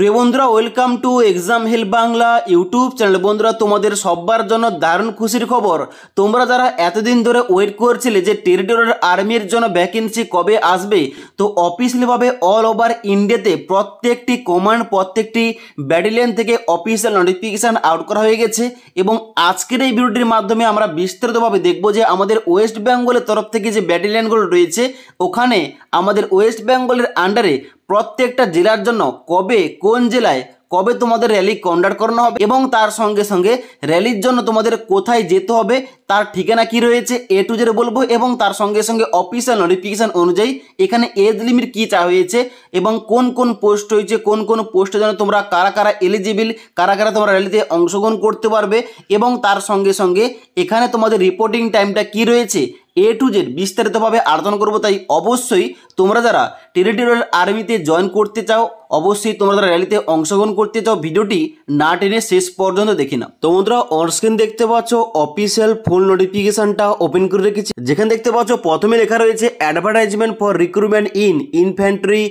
প্রিয় বন্ধুরা welcome to exam help Bangla YouTube channel বন্ধুরা তোমাদের সব্বার জন্য দারুণ খুশির খবর তোমরা যারা এতদিন ধরে ওয়েট করছিলে যে টেরিটোরিয়াল আর্মির জন্য ভ্যাকেন্সি কবে আসবে তো অফিসিয়ালিভাবে অল ওভার ইন্ডিয়াতে প্রত্যেকটি কমান্ড প্রত্যেকটি ব্যাটালিয়ন থেকে অফিসিয়াল নোটিফিকেশান আউট করা হয়ে গেছে এবং আজকের এই ভিডিওটির মাধ্যমে আমরা বিস্তারিতভাবে দেখব যে আমাদের ওয়েস্ট বেঙ্গলের তরফ থেকে যে ব্যাটালিয়নগুলো রয়েছে ওখানে আমাদের ওয়েস্ট বেঙ্গলের আন্ডারে প্রত্যেকটা জেলার জন্য কবে কোন জেলায় কবে তোমাদের র্যালি কন্ডাক্ট করানো হবে এবং তার সঙ্গে সঙ্গে র্যালির জন্য তোমাদের কোথায় যেতে হবে তার ঠিকানা কি রয়েছে এ টু জেড বলবো এবং তার সঙ্গে সঙ্গে অফিসিয়াল নোটিফিকেশান অনুযায়ী এখানে এজ লিমিট কী চা হয়েছে এবং কোন কোন পোস্ট হয়েছে কোন কোন পোস্টের জন্য তোমরা কারা কারা এলিজিবিল কারা কারা তোমরা র্যালিতে অংশগ্রহণ করতে পারবে এবং তার সঙ্গে সঙ্গে এখানে তোমাদের রিপোর্টিং টাইমটা কি রয়েছে এ টু জেড বিস্তারিতভাবে আলোচনা করবো তাই অবশ্যই তোমরা যারা টেরিটোরিয়াল আর্মিতে জয়েন করতে চাও অবশ্যই তোমরা র্যালিতে অংশগ্রহণ করতে চাও ভিডিওটি না টেনে শেষ পর্যন্ত দেখি না তোমরা অনস্ক্রিন দেখতে পাচ্ছ অফিসিয়াল ফুল নোটিফিকেশনটা ওপেন করে রেখেছি যেখানে দেখতে পাচ্ছ প্রথমে লেখা রয়েছে advertisement for recruitment in infantry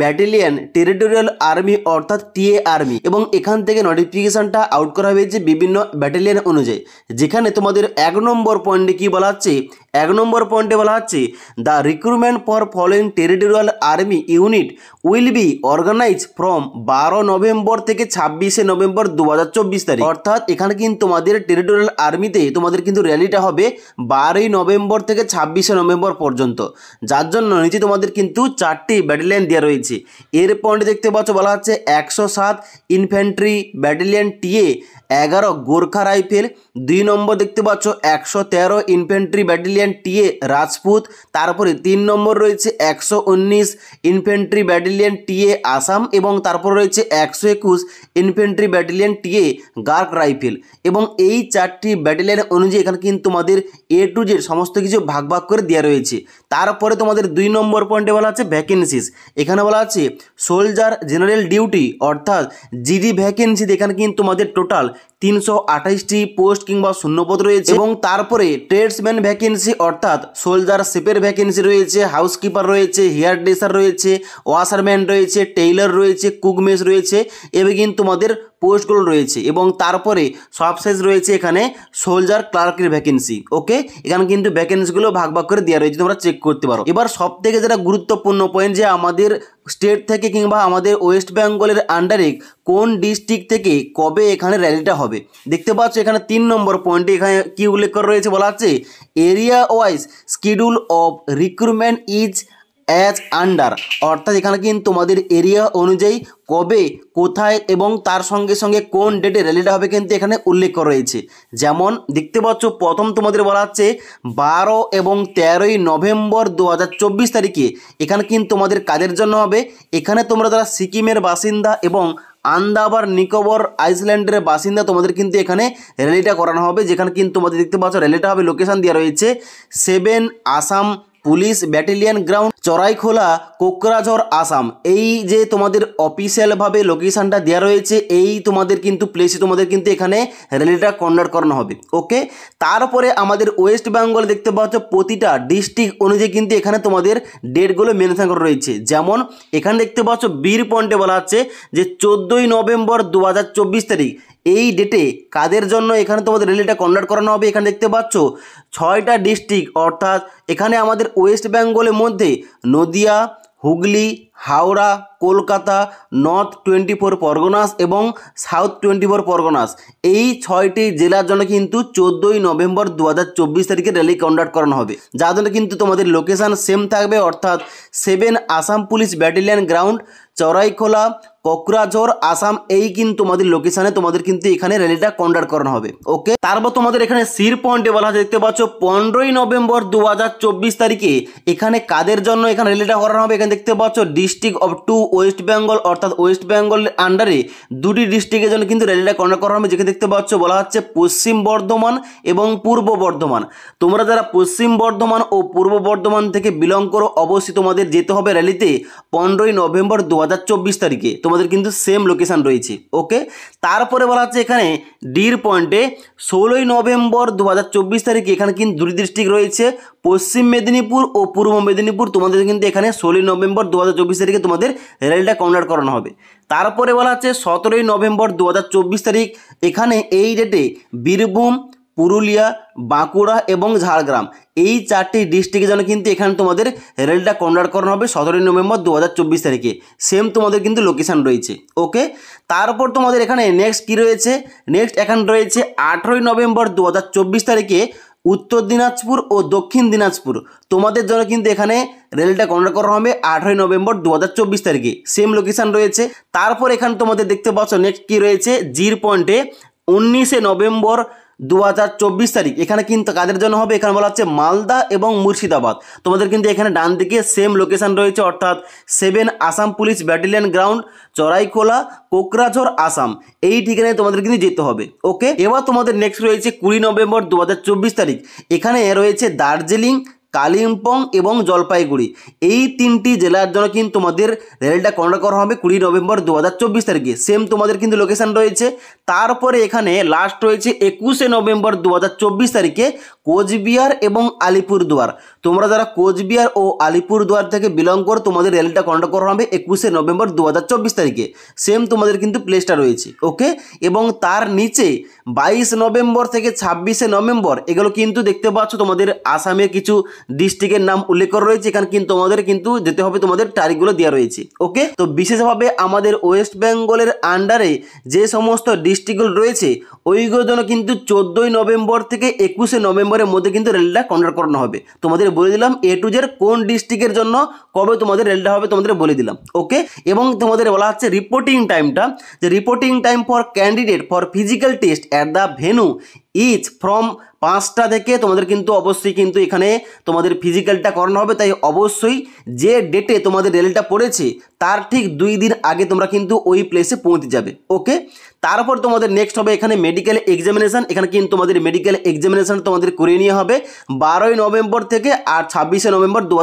battalion territorial army অর্থাৎ টিএ আর্মি এবং এখান থেকে নোটিফিকেশনটা আউট করা হয়েছে বিভিন্ন ব্যাটেলিয়ান অনুযায়ী যেখানে তোমাদের এক নম্বর পয়েন্টে কি বলা হচ্ছে এক নম্বর পয়েন্টে বলা হচ্ছে the recruitment for following territorial army unit will be organise from বারো নভেম্বর থেকে ছাব্বিশে নভেম্বর দু তারিখ অর্থাৎ এখানে কিন্তু তোমাদের টেরিটোরিয়াল আর্মিতে তোমাদের কিন্তু র্যালিটা হবে বারোই নভেম্বর থেকে ছাব্বিশে নভেম্বর পর্যন্ত যার জন্য নিচে তোমাদের কিন্তু চারটি ব্যাটালিয়ান দেওয়া রয়েছে এর পয়েন্ট দেখতে পাচ্ছ বলা হচ্ছে একশো সাত ইনফ্যান্ট্রি ব্যাটালিয়ান টিএ এগারো গোর্খা রাইফেল দুই নম্বর দেখতে পাচ্ছ একশো তেরো ইনফ্যান্ট্রি ব্যাটালিয়ান টিএ রাজপুত তারপরে তিন নম্বর রয়েছে একশো উনিশ infantry battalion battalion TA Assam এবং তারপর রয়েছে একশো একুশ infantry battalion TA Gorkha rifle এবং এই চারটি ব্যাটালিয়ন অনুযায়ী এখানে কিন্তু তোমাদের এ টু জেড সমস্ত কিছু ভাগ ভাগ করে দেওয়া রয়েছে তারপরে তোমাদের দুই নম্বর পয়েন্টে বলা আছে ভ্যাকেন্সিস এখানে বলা আছে সোলজার জেনারেল ডিউটি অর্থাৎ জিডি ভ্যাকেন্সি এখানে কিন্তু তোমাদের টোটাল তিনশো আঠাইশটি পোস্ট কিংবা শূন্যপদ রয়েছে এবং তারপরে ট্রেডসম্যান ভ্যাকেন্সি অর্থাৎ সোলজার সেপের ভ্যাকেন্সি রয়েছে হাউসকিপার রয়েছে হেয়ার ড্রেসার রয়েছে ওয়াশার ম্যান রয়েছে টেইলার রয়েছে কুকমেস রয়েছে এবং কিন্তু তোমাদের পোস্টগুলো রয়েছে এবং তারপরে সব সাইজ রয়েছে এখানে সোলজার ক্লার্কের ভ্যাকেন্সি ওকে এখানে কিন্তু ভ্যাকেন্সিগুলো ভাগ ভাগ করে দেওয়া রয়েছে তোমরা চেক করতে পারো এবার সব থেকে যেটা গুরুত্বপূর্ণ পয়েন্ট যে আমাদের স্টেট থেকে কিংবা আমাদের ওয়েস্ট বেঙ্গলের আন্ডারে কোন ডিস্ট্রিক্ট থেকে কবে এখানে র্যালিটা হবে দেখতে পাচ্ছ এখানে তিন নম্বর পয়েন্টে এখানে কী উল্লেখ করা রয়েছে বলা আছে area wise schedule of recruitment is as under অর্থাৎ এখানে কিন্তু তোমাদের এরিয়া অনুযায়ী কবে কোথায় এবং তার সঙ্গে সঙ্গে কোন ডেটে র্যালিটা হবে কিন্তু এখানে উল্লেখ করা রয়েছে যেমন দেখতে পাচ্ছ প্রথম তোমাদের বলা হচ্ছে বারো এবং তেরোই নভেম্বর দু তারিখে এখানে কিন্তু তোমাদের কাজের জন্য হবে এখানে তোমরা যারা সিকিমের বাসিন্দা এবং আন্দাবার নিকোবর আইসল্যান্ডের বাসিন্দা তোমাদের কিন্তু এখানে র্যালিটা করানো হবে যেখানে কিন্তু তোমাদের দেখতে পাচ্ছ র্যালিটা হবে লোকেশান দেওয়া রয়েছে seven Assam police battalion ground Charaikhola Kokrajhar Assam এই যে তোমাদের অফিসিয়ালভাবে লোকেশানটা দেওয়া রয়েছে এই তোমাদের কিন্তু প্লেসে তোমাদের কিন্তু এখানে র্যালিটা কন্ডাক্ট করানো হবে ওকে তারপরে আমাদের ওয়েস্ট বেঙ্গল দেখতে পাচ্ছ প্রতিটা ডিস্ট্রিক্ট অনুযায়ী কিন্তু এখানে তোমাদের ডেটগুলো মেনশন করা রয়েছে যেমন এখানে দেখতে পাচ্ছ বীর পয়েন্টে বলা হচ্ছে যে চোদ্দোই নভেম্বর দু তারিখ এই ডেটে কাদের জন্য এখানে তোমাদের র্যালিটা কন্ডাক্ট করানো হবে এখানে দেখতে পাচ্ছ ছয়টা ডিস্ট্রিক্ট অর্থাৎ এখানে আমাদের ওয়েস্ট বেঙ্গলের মধ্যে Nadia Hooghly Howrah Kolkata north twenty four Parganas এবং সাউথ টোয়েন্টি ফোর পরগনাস এই ছয়টি জেলার জন্য কিন্তু চোদ্দোই নভেম্বর দু হাজার চব্বিশ তারিখে র্যালি কন্ডাক্ট করানো হবে যার জন্য কিন্তু তোমাদের লোকেশান সেম থাকবে অর্থাৎ seven Assam police battalion ground Charaikhola Kokrajhar Assam এই কিন্তু তোমাদের লোকেশানে তোমাদের কিন্তু এখানে র্যালিটা কন্ডাক্ট করানো হবে ওকে তারপর তোমাদের এখানে সির পয়েন্টে বলা দেখতে পাচ্ছ পনেরোই নভেম্বর দু তারিখে এখানে কাদের জন্য এখানে র্যালিটা করানো হবে এখানে দেখতে পাচ্ছ the district of to West Bengal অর্থাৎ ওয়েস্ট বেঙ্গলের আন্ডারে দুটি ডিস্ট্রিক্টের জন্য কিন্তু র্যালিটা কন্ডাক্ট করা হবে যেখানে দেখতে পাচ্ছ বলা হচ্ছে পশ্চিম বর্ধমান এবং পূর্ব বর্ধমান তোমরা যারা পশ্চিম বর্ধমান ও পূর্ব বর্ধমান থেকে বিলং করো অবশ্যই তোমাদের যেতে হবে র্যালিতে পনেরোই নভেম্বর দু তারিখে তোমাদের কিন্তু সেম লোকেশান রয়েছে ওকে তারপরে বলা হচ্ছে এখানে ডির পয়েন্টে ষোলোই নভেম্বর দু তারিখে এখানে কিন্তু দুটি ডিস্ট্রিক্ট রয়েছে পশ্চিম মেদিনীপুর ও পূর্ব মেদিনীপুর তোমাদের কিন্তু এখানে ষোলোই নভেম্বর দু চব্বিশ তারিখে তোমাদের র্যালিটা কনডাক্ট করানো হবে তারপরে বলা হচ্ছে সতেরোই নভেম্বর দু তারিখ এখানে এই ডেটে বীরভূম পুরুলিয়া বাঁকুড়া এবং ঝাড়গ্রাম এই চারটি ডিস্ট্রিক্টে যেন কিন্তু এখানে তোমাদের র্যালিটা কনডাক্ট করানো হবে সতেরোই নভেম্বর দু তারিখে সেম তোমাদের কিন্তু লোকেশান রয়েছে ওকে তারপর তোমাদের এখানে নেক্সট কি রয়েছে নেক্সট এখানে রয়েছে আঠেরোই নভেম্বর দু তারিখে উত্তর দিনাজপুর ও দক্ষিণ দিনাজপুর তোমাদের জন্য কিন্তু এখানে রেলটা কন্ডাক্ট করা হবে আঠারোই নভেম্বর দু তারিখে সেম লোকেশান রয়েছে তারপর এখানে তোমাদের দেখতে পাচ্ছ নেক্সট কী রয়েছে জির পয়েন্টে উনিশে নভেম্বর দু তারিখ এখানে কিন্তু কাদের জন্য হবে এখানে বলা হচ্ছে মালদা এবং মুর্শিদাবাদ তোমাদের কিন্তু এখানে ডান দিকে সেম লোকেশান রয়েছে অর্থাৎ seven Assam police battalion ground Charaikhola Kokrajhar Assam এই ঠিকানায় তোমাদের কিন্তু যেতে হবে ওকে এবার তোমাদের নেক্সট রয়েছে কুড়ি নভেম্বর দু তারিখ এখানে রয়েছে দার্জিলিং কালিম্পং এবং জলপাইগুড়ি এই তিনটি জেলার জন্য কিন্তু তোমাদের রেলটা কন্ডাক্ট করা হবে কুড়ি নভেম্বর দু হাজার চব্বিশ তারিখে সেম তোমাদের কিন্তু লোকেশান রয়েছে তারপরে এখানে লাস্ট রয়েছে একুশে নভেম্বর দু হাজার চব্বিশ তারিখে কোচবিহার এবং আলিপুরদুয়ার তোমরা যারা কোচবিহার ও আলিপুরদুয়ার থেকে বিলং করো তোমাদের রেলটা কন্ডাক্ট করা হবে একুশে নভেম্বর দু হাজার চব্বিশ তারিখে সেম তোমাদের কিন্তু প্লেসটা রয়েছে ওকে এবং তার নিচে বাইশ নভেম্বর থেকে ছাব্বিশে নভেম্বর এগুলো কিন্তু দেখতে পাচ্ছ তোমাদের আসামের কিছু ডিস্ট্রিক্টের নাম উল্লেখ করা রয়েছে এখানে কিন্তু তোমাদের কিন্তু যেতে হবে তোমাদের তারিখগুলো দেওয়া রয়েছে ওকে তো বিশেষভাবে আমাদের ওয়েস্ট বেঙ্গলের আন্ডারে যে সমস্ত ডিস্ট্রিক্টগুলো রয়েছে ওইগুলোর জন্য কিন্তু চোদ্দোই নভেম্বর থেকে একুশে নভেম্বরের মধ্যে কিন্তু রেলটা কন্ডাক্ট করানো হবে তোমাদের বলে দিলাম এ টু জের কোন ডিস্ট্রিক্টের জন্য কবে তোমাদের রেলটা হবে তোমাদের বলে দিলাম ওকে এবং তোমাদের বলা হচ্ছে রিপোর্টিং টাইমটা যে reporting time for candidate for physical test at the venue each from পাঁচটা থেকে তোমাদের কিন্তু অবশ্যই কিন্তু এখানে তোমাদের ফিজিক্যালটা করানো হবে তাই অবশ্যই যে ডেটে তোমাদের রেলটা পড়েছে তার ঠিক দুই দিন আগে তোমরা কিন্তু ওই প্লেসে পৌঁছে যাবে ওকে তারপর তোমাদের নেক্সট হবে এখানে মেডিকেল এক্সামিনেশান এখানে কিন্তু তোমাদের মেডিকেল এক্সামিনেশান তোমাদের করে নিয়ে হবে বারোই নভেম্বর থেকে আর ছাব্বিশে নভেম্বর দু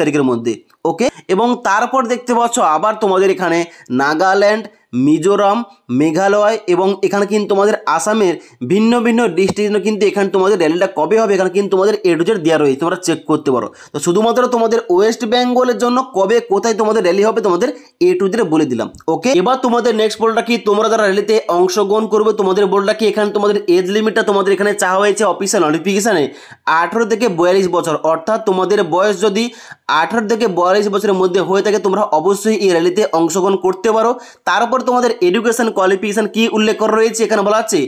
তারিখের মধ্যে ওকে এবং তারপর দেখতে পাচ্ছ আবার তোমাদের এখানে নাগাল্যান্ড মিজোরাম মেঘালয় এবং এখানে কিন্তু তোমাদের আসামের ভিন্ন ভিন্ন ডিস্ট্রিক্ট কিন্তু এখানে তোমাদের র্যালিটা কবে হবে এখানে কিন্তু তোমাদের এডুজেট দেওয়া রয়েছে তোমরা চেক করতে পারো তো শুধুমাত্র তোমাদের ওয়েস্ট বেঙ্গলের জন্য কবে কোথায় তোমাদের র্যালি হবে তোমাদের এ টু জেড বলে দিলাম ওকে এবার তোমাদের নেক্সট বলটা কি তোমরা যারা র্যালিতে অংশগ্রহণ করবে তোমাদের বলটা কি এখানে তোমাদের এজ লিমিটটা তোমাদের এখানে চাওয়া হয়েছে অফিসিয়াল নোটিফিকেশানে আঠেরো থেকে বয়াল্লিশ বছর অর্থাৎ তোমাদের বয়স যদি আঠেরো থেকে বয়াল্লিশ বছরের মধ্যে হয়ে থাকে তোমরা অবশ্যই এই র্যালিতে অংশগ্রহণ করতে পারো তারপর তোমাদের এডুকেশন কোয়ালিফিকেশান কি উল্লেখ করা রয়েছে এখানে বলা আছে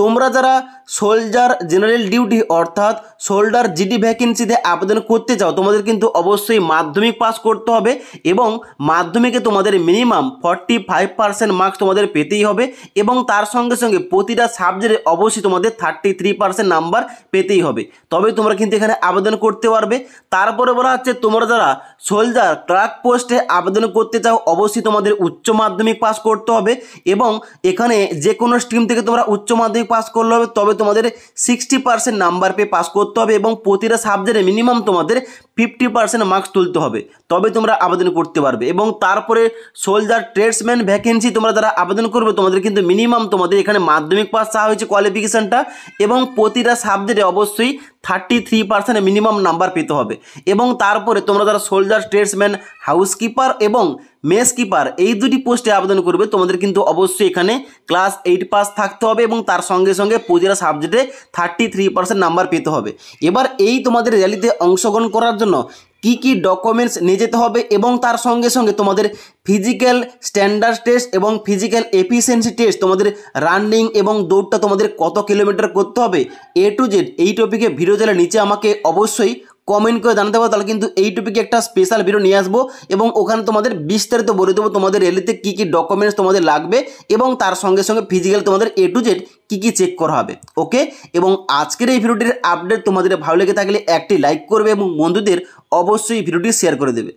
তোমরা যারা সোলজার জেনারেল ডিউটি অর্থাৎ সোল্ডার জিডি ভ্যাকেন্সিতে আবেদন করতে চাও তোমাদের কিন্তু অবশ্যই মাধ্যমিক পাস করতে হবে এবং মাধ্যমিকে তোমাদের minimum forty five percent marks তোমাদের পেতেই হবে এবং তার সঙ্গে সঙ্গে প্রতিটা সাবজেক্টে অবশ্যই তোমাদের থার্টি থ্রি পার্সেন্ট নাম্বার পেতেই হবে তবে তোমরা কিন্তু এখানে আবেদন করতে পারবে তারপরে বলা হচ্ছে তোমরা যারা সোলজার ক্লার্ক পোস্টে আবেদন করতে চাও অবশ্যই তোমাদের উচ্চ মাধ্যমিক পাস করতে হবে এবং এখানে যে কোনো স্ট্রিম থেকে তোমরা উচ্চ মাধ্যমিক পাস করলে হবে তবে তোমাদের সিক্সটি পার্সেন্ট নাম্বার পেয়ে পাস করতে হবে এবং প্রতিটা সাবজেক্টে মিনিমাম তোমাদের ফিফটি পার্সেন্ট মার্কস তুলতে হবে তবে তোমরা আবেদন করতে পারবে এবং তারপরে সোলজার ট্রেডসম্যান ভ্যাকেন্সি তোমরা যারা আবেদন করবে তোমাদের কিন্তু মিনিমাম তোমাদের এখানে মাধ্যমিক পাস চাওয়া হয়েছে কোয়ালিফিকেশানটা এবং প্রতিটা সাবজেক্টে অবশ্যই thirty three percent minimum number পেতে হবে এবং তারপরে তোমরা যারা সোলজার স্টেটসম্যান হাউসকিপার এবং মেস কিপার এই দুটি পোস্টে আবেদন করবে তোমাদের কিন্তু অবশ্যই এখানে ক্লাস এইট পাস থাকতে হবে এবং তার সঙ্গে সঙ্গে প্রতিটা সাবজেক্টে থার্টি থ্রি পার্সেন্ট নাম্বার পেতে হবে এবার এই তোমাদের র্যালিতে অংশগ্রহণ করার জন্য কি কি ডকুমেন্টস নিয়ে যেতে হবে এবং তার সঙ্গে সঙ্গে তোমাদের ফিজিক্যাল স্ট্যান্ডার্ড টেস্ট এবং ফিজিক্যাল এফিসিয়েন্সি টেস্ট তোমাদের রানিং এবং দৌড়টা তোমাদের কত কিলোমিটার করতে হবে এ টু জেড এই টপিকে ভিডিও দিলে নিচে আমাকে অবশ্যই কমেন্ট করে জানাতে পারো তাহলে কিন্তু এই টপিকে একটা স্পেশাল ভিডিও নিয়ে আসবো এবং ওখানে তোমাদের বিস্তারিত বলে দেবো তোমাদের রেলিতে কী কী ডকুমেন্টস তোমাদের লাগবে এবং তার সঙ্গে সঙ্গে ফিজিক্যাল তোমাদের এ টু জেড কী কী চেক করা হবে ওকে এবং আজকের এই ভিডিওটির আপডেট তোমাদের ভালো লেগে থাকলে একটি লাইক করবে এবং বন্ধুদের অবশ্যই ভিডিওটি শেয়ার করে দেবে